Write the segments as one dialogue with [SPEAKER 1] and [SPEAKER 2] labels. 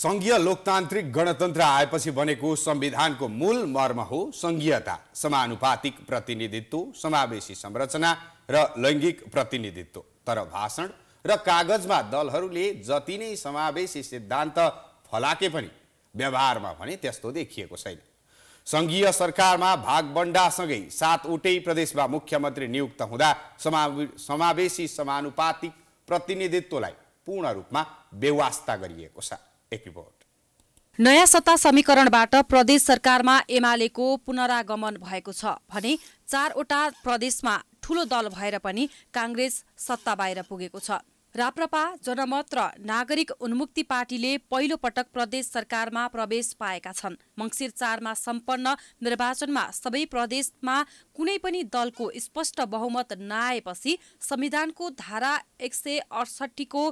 [SPEAKER 1] सङ्घीय लोकतान्त्रिक गणतन्त्र आएपछि बनेको संविधानको मूल मर्म हो सङ्घीयता समानुपातिक प्रतिनिधित्व समावेशी संरचना र लैङ्गिक प्रतिनिधित्व तर भाषण र कागजमा दलहरूले जति नै समावेशी सिद्धान्त फलाके पनि व्यवहारमा भने त्यस्तो देखिएको छैन सङ्घीय सरकारमा भागबन्डासँगै सातवटै प्रदेशमा मुख्यमन्त्री नियुक्त हुँदा समावे समावेशी समानुपातिक प्रतिनिधित्वलाई पूर्ण रूपमा व्यवस्था गरिएको छ एक
[SPEAKER 2] नयाँ सत्ता समीकरणबाट प्रदेश सरकारमा एमालेको पुनरागमन भएको छ भने चारवटा प्रदेशमा ठूलो दल भएर पनि काङ्ग्रेस सत्ता बाहिर पुगेको छ राप्रपा जनमत र नागरिक उन्मुक्ति पार्टीले पहिलो पटक प्रदेश सरकारमा प्रवेश पाएका छन् मङ्सिर चारमा सम्पन्न निर्वाचनमा सबै प्रदेशमा कुनै पनि दलको स्पष्ट बहुमत नआएपछि संविधानको धारा एक सय अडसठीको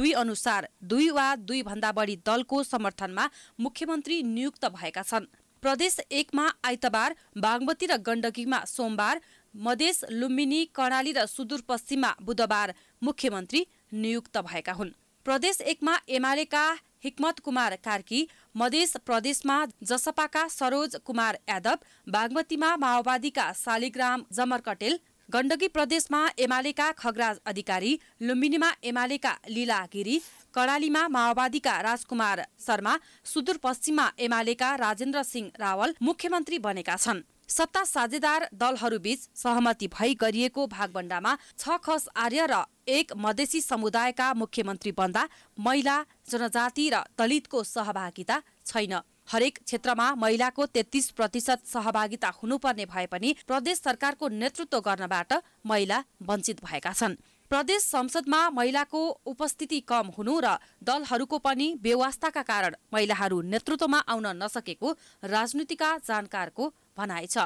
[SPEAKER 2] दुई अनुसार दुई वा दुई भन्दा बढी दलको समर्थनमा मुख्यमन्त्री नियुक्त भएका छन् प्रदेश एकमा आइतबार बागमती र गण्डकीमा सोमबार मधेस लुम्बिनी कर्णाली र सुदूरपश्चिममा बुधबार मुख्यमन्त्री नियुक्त भएका हुन् प्रदेश एकमा एमालेका हिक्मत कुमार कार्की मधेस प्रदेशमा जसपाका सरोज कुमार यादव बागमतीमा माओवादीका शालिग्राम जमर कटेल गण्डकी प्रदेशमा एमालेका खगराज अधिकारी लुम्बिनीमा एमालेका लीला गिरी कडालीमा माओवादीका राजकुमार शर्मा सुदूरपश्चिममा एमालेका राजेन्द्र सिंह रावल मुख्यमन्त्री बनेका छन् सत्ता साझेदार दलहरूबीच सहमति भई गरिएको भागभण्डामा छ खस आर्य र एक मधेसी समुदायका मुख्यमन्त्री बन्दा महिला जनजाति र दलितको सहभागिता छैन हरेक क्षेत्रमा महिलाको तेत्तिस प्रतिशत सहभागिता हुनुपर्ने भए पनि प्रदेश सरकारको नेतृत्व गर्नबाट महिला वञ्चित भएका छन् प्रदेश संसदमा महिलाको उपस्थिति कम हुनु र दलहरूको पनि व्यवस्थाका कारण महिलाहरू नेतृत्वमा आउन नसकेको राजनीतिका जानकारको भनाइ छ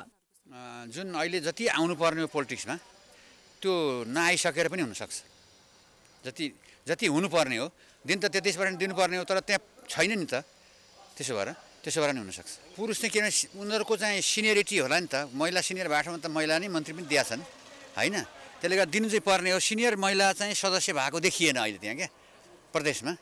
[SPEAKER 3] जुन अहिले जति आउनुपर्ने पोलिटिक्समा त्यो नआइसकेर पनि हुनसक्छ जति जति हुनुपर्ने हो दिन त तेत्तिस पर्सेन्ट दिनुपर्ने हो तर त्यहाँ छैन नि त त्यसो भएर त्यसो भएर नि हुनसक्छ पुरुष चाहिँ किनभने उनीहरूको चाहिँ सिनियरिटी होला नि त महिला सिनियर बाटोमा त महिला नै मन्त्री पनि दिएछन् छन् होइन त्यसले गर्दा दिनु चाहिँ पर्ने हो सिनियर महिला चाहिँ सदस्य भएको देखिएन अहिले त्यहाँ क्या प्रदेशमा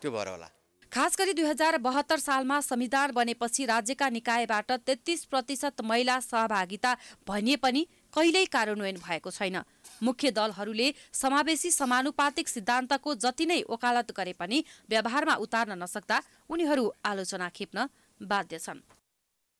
[SPEAKER 3] त्यो भएर होला
[SPEAKER 2] खास गरी दुई हजार बहत्तर सालमा संविधान बनेपछि राज्यका निकायबाट तेत्तिस प्रतिशत महिला सहभागिता भनिए पनि कहिल्यै कार्यान्वयन भएको छैन मुख्य दलहरूले समावेशी समानुपातिक सिद्धान्तको जति नै ओकालत गरे पनि व्यवहारमा उतार्न नसक्दा उनीहरू आलोचना खेप्न बाध्य छन्